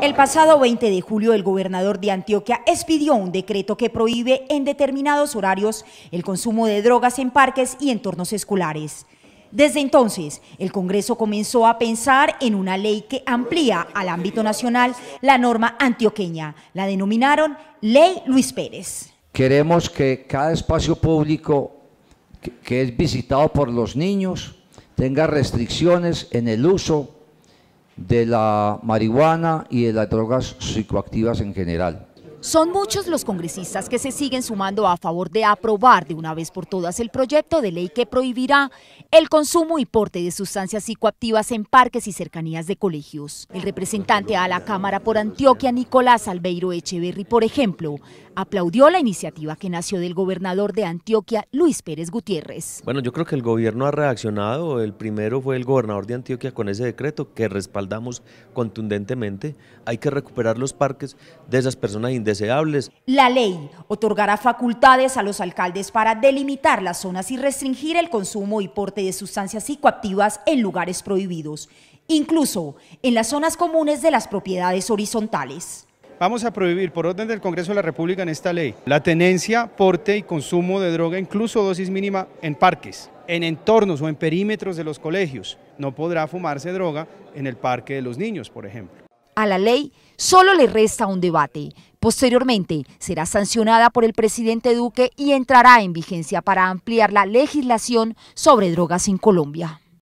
El pasado 20 de julio, el gobernador de Antioquia expidió un decreto que prohíbe en determinados horarios el consumo de drogas en parques y entornos escolares. Desde entonces, el Congreso comenzó a pensar en una ley que amplía al ámbito nacional la norma antioqueña. La denominaron Ley Luis Pérez. Queremos que cada espacio público que es visitado por los niños tenga restricciones en el uso, de la marihuana y de las drogas psicoactivas en general. Son muchos los congresistas que se siguen sumando a favor de aprobar de una vez por todas el proyecto de ley que prohibirá el consumo y porte de sustancias psicoactivas en parques y cercanías de colegios. El representante a la Cámara por Antioquia, Nicolás Albeiro Echeverry, por ejemplo, aplaudió la iniciativa que nació del gobernador de Antioquia, Luis Pérez Gutiérrez. Bueno, yo creo que el gobierno ha reaccionado. El primero fue el gobernador de Antioquia con ese decreto que respaldamos contundentemente. Hay que recuperar los parques de esas personas independientes. La ley otorgará facultades a los alcaldes para delimitar las zonas y restringir el consumo y porte de sustancias psicoactivas en lugares prohibidos, incluso en las zonas comunes de las propiedades horizontales. Vamos a prohibir por orden del Congreso de la República en esta ley la tenencia, porte y consumo de droga, incluso dosis mínima, en parques, en entornos o en perímetros de los colegios. No podrá fumarse droga en el parque de los niños, por ejemplo a la ley solo le resta un debate. Posteriormente, será sancionada por el presidente Duque y entrará en vigencia para ampliar la legislación sobre drogas en Colombia.